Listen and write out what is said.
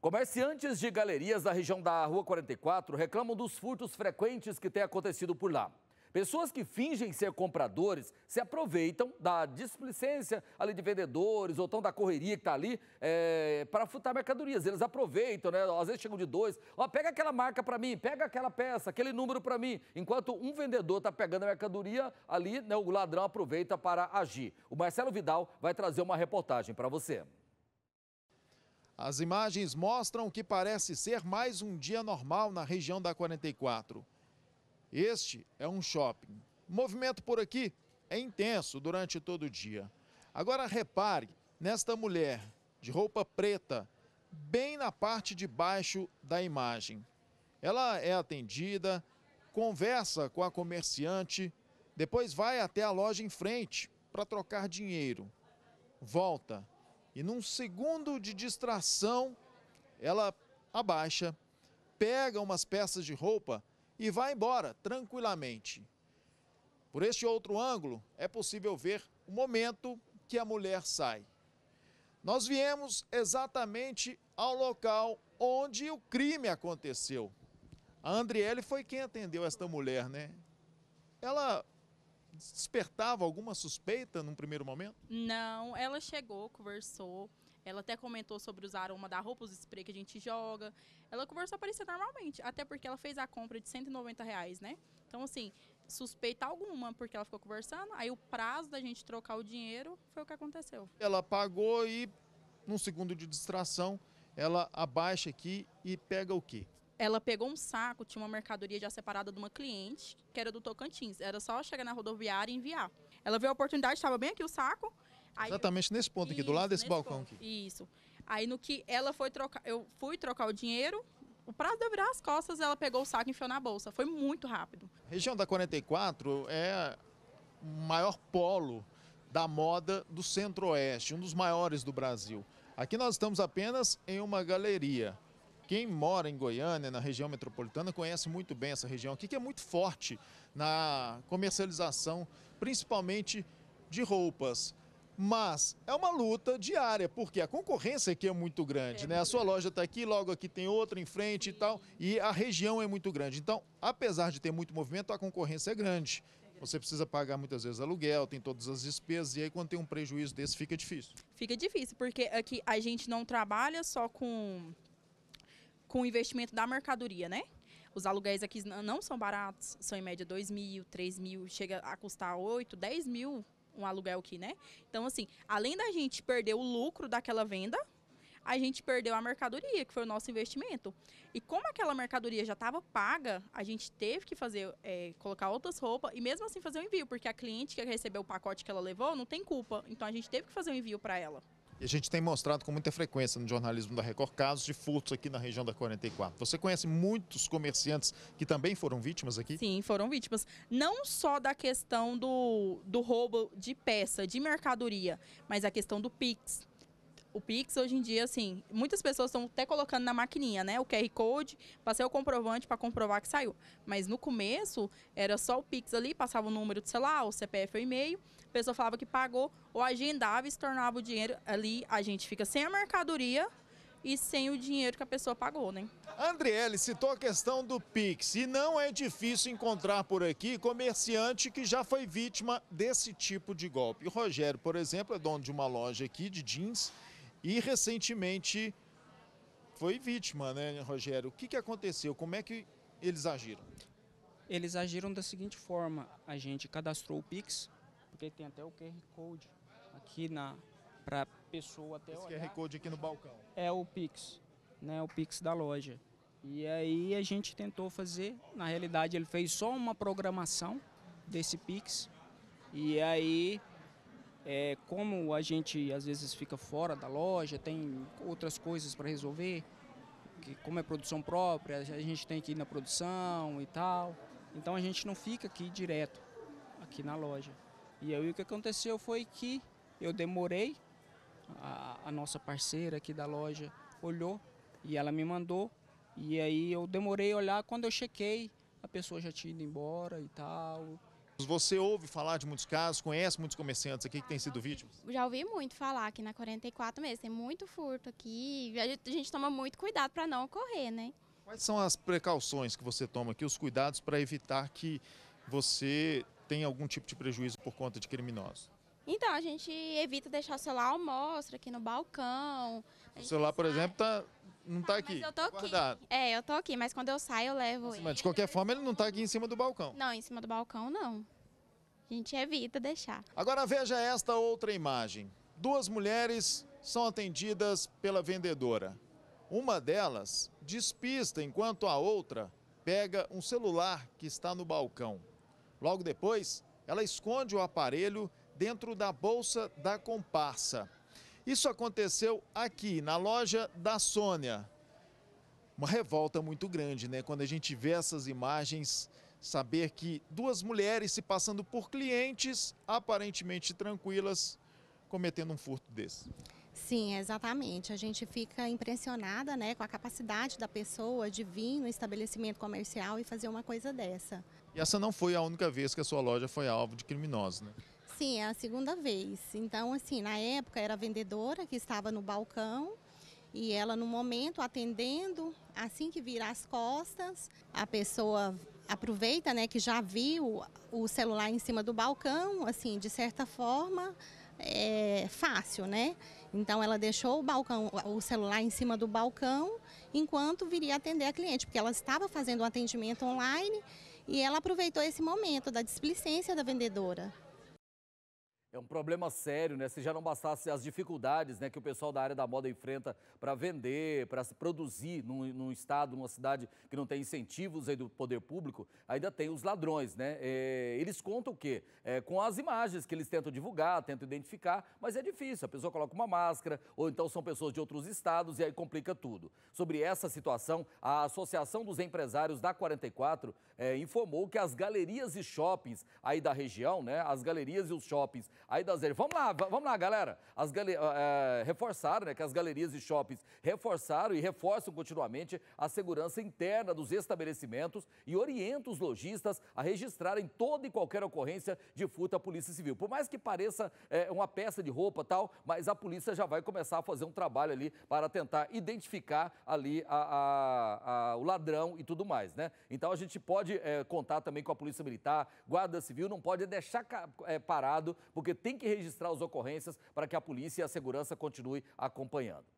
Comerciantes de galerias da região da Rua 44 reclamam dos furtos frequentes que têm acontecido por lá. Pessoas que fingem ser compradores se aproveitam da displicência ali de vendedores ou tão da correria que está ali é, para furtar mercadorias. Eles aproveitam, né? Às vezes chegam de dois. Ó, pega aquela marca para mim, pega aquela peça, aquele número para mim. Enquanto um vendedor está pegando a mercadoria ali, né, o ladrão aproveita para agir. O Marcelo Vidal vai trazer uma reportagem para você. As imagens mostram o que parece ser mais um dia normal na região da 44. Este é um shopping. O movimento por aqui é intenso durante todo o dia. Agora repare nesta mulher de roupa preta, bem na parte de baixo da imagem. Ela é atendida, conversa com a comerciante, depois vai até a loja em frente para trocar dinheiro. Volta e num segundo de distração, ela abaixa, pega umas peças de roupa e vai embora tranquilamente. Por este outro ângulo, é possível ver o momento que a mulher sai. Nós viemos exatamente ao local onde o crime aconteceu. A Andriele foi quem atendeu esta mulher, né? Ela despertava alguma suspeita num primeiro momento? Não, ela chegou, conversou. Ela até comentou sobre usar aromas da roupa, os spray que a gente joga. Ela conversou parecia normalmente, até porque ela fez a compra de 190 reais, né? Então, assim, suspeita alguma, porque ela ficou conversando. Aí o prazo da gente trocar o dinheiro foi o que aconteceu. Ela pagou e, num segundo de distração, ela abaixa aqui e pega o quê? ela pegou um saco, tinha uma mercadoria já separada de uma cliente, que era do Tocantins. Era só chegar na rodoviária e enviar. Ela viu a oportunidade, estava bem aqui o saco. Exatamente eu... nesse ponto aqui, Isso, do lado desse balcão ponto. aqui. Isso. Aí no que ela foi trocar, eu fui trocar o dinheiro, o prazo de virar as costas, ela pegou o saco e enfiou na bolsa. Foi muito rápido. A região da 44 é o maior polo da moda do Centro-Oeste, um dos maiores do Brasil. Aqui nós estamos apenas em uma galeria. Quem mora em Goiânia, na região metropolitana, conhece muito bem essa região aqui, que é muito forte na comercialização, principalmente de roupas. Mas é uma luta diária, porque a concorrência aqui é muito grande, é né? a sua loja está aqui, logo aqui tem outra em frente Sim. e tal, e a região é muito grande. Então, apesar de ter muito movimento, a concorrência é grande. Você precisa pagar muitas vezes aluguel, tem todas as despesas, e aí quando tem um prejuízo desse, fica difícil. Fica difícil, porque aqui a gente não trabalha só com com o investimento da mercadoria, né? Os aluguéis aqui não são baratos, são em média 2 mil, 3 mil, chega a custar 8, 10 mil um aluguel aqui, né? Então, assim, além da gente perder o lucro daquela venda, a gente perdeu a mercadoria, que foi o nosso investimento. E como aquela mercadoria já estava paga, a gente teve que fazer, é, colocar outras roupas e mesmo assim fazer o um envio, porque a cliente que recebeu o pacote que ela levou não tem culpa. Então a gente teve que fazer o um envio para ela. E a gente tem mostrado com muita frequência no jornalismo da Record casos de furtos aqui na região da 44. Você conhece muitos comerciantes que também foram vítimas aqui? Sim, foram vítimas. Não só da questão do, do roubo de peça, de mercadoria, mas a questão do Pix, o Pix hoje em dia, assim, muitas pessoas estão até colocando na maquininha, né? O QR Code, passei o comprovante para comprovar que saiu. Mas no começo, era só o Pix ali, passava o número do celular, o CPF ou e-mail, a pessoa falava que pagou, ou agendava e se tornava o dinheiro ali. A gente fica sem a mercadoria e sem o dinheiro que a pessoa pagou, né? Andriele citou a questão do Pix e não é difícil encontrar por aqui comerciante que já foi vítima desse tipo de golpe. O Rogério, por exemplo, é dono de uma loja aqui de jeans e recentemente foi vítima, né, Rogério? O que, que aconteceu? Como é que eles agiram? Eles agiram da seguinte forma: a gente cadastrou o Pix, porque tem até o QR Code aqui na para pessoa até Esse olhar. QR Code aqui no balcão. É o Pix, né, o Pix da loja. E aí a gente tentou fazer, na realidade ele fez só uma programação desse Pix. E aí é, como a gente às vezes fica fora da loja, tem outras coisas para resolver, que, como é produção própria, a gente tem que ir na produção e tal. Então a gente não fica aqui direto, aqui na loja. E aí o que aconteceu foi que eu demorei, a, a nossa parceira aqui da loja olhou e ela me mandou. E aí eu demorei a olhar, quando eu chequei, a pessoa já tinha ido embora e tal. Você ouve falar de muitos casos, conhece muitos comerciantes aqui que têm sido vítimas? Já ouvi muito falar aqui na 44 meses tem muito furto aqui, a gente, a gente toma muito cuidado para não ocorrer, né? Quais são as precauções que você toma aqui, os cuidados para evitar que você tenha algum tipo de prejuízo por conta de criminosos? Então, a gente evita deixar o celular à mostra aqui no balcão. O celular, por exemplo, está não tá, tá aqui. Mas eu tô aqui. É, eu tô aqui, mas quando eu saio eu levo ele. Mas de qualquer forma ele não tá aqui em cima do balcão. Não, em cima do balcão não. A gente evita deixar. Agora veja esta outra imagem. Duas mulheres são atendidas pela vendedora. Uma delas despista enquanto a outra pega um celular que está no balcão. Logo depois, ela esconde o aparelho dentro da bolsa da comparsa. Isso aconteceu aqui, na loja da Sônia. Uma revolta muito grande, né? Quando a gente vê essas imagens, saber que duas mulheres se passando por clientes aparentemente tranquilas, cometendo um furto desse. Sim, exatamente. A gente fica impressionada né, com a capacidade da pessoa de vir no estabelecimento comercial e fazer uma coisa dessa. E essa não foi a única vez que a sua loja foi alvo de criminosos, né? Sim, é a segunda vez. Então, assim, na época era a vendedora que estava no balcão e ela, no momento, atendendo, assim que vira as costas, a pessoa aproveita, né, que já viu o celular em cima do balcão, assim, de certa forma, é fácil, né? Então ela deixou o balcão, o celular em cima do balcão, enquanto viria atender a cliente, porque ela estava fazendo um atendimento online e ela aproveitou esse momento da displicência da vendedora. É um problema sério, né? Se já não bastasse as dificuldades né, que o pessoal da área da moda enfrenta para vender, para se produzir num, num, estado, numa cidade que não tem incentivos aí do poder público, ainda tem os ladrões, né? É, eles contam o quê? É, com as imagens que eles tentam divulgar, tentam identificar, mas é difícil. A pessoa coloca uma máscara, ou então são pessoas de outros estados e aí complica tudo. Sobre essa situação, a Associação dos Empresários da 44 é, informou que as galerias e shoppings aí da região, né? As galerias e os shoppings Aí das vamos lá, vamos lá, galera. As é, reforçaram, né, que as galerias e shoppings reforçaram e reforçam continuamente a segurança interna dos estabelecimentos e orientam os lojistas a registrarem toda e qualquer ocorrência de furto à Polícia Civil. Por mais que pareça é, uma peça de roupa tal, mas a polícia já vai começar a fazer um trabalho ali para tentar identificar ali a, a, a, o ladrão e tudo mais, né? Então a gente pode é, contar também com a Polícia Militar, Guarda Civil, não pode deixar é, parado, porque porque tem que registrar as ocorrências para que a polícia e a segurança continue acompanhando.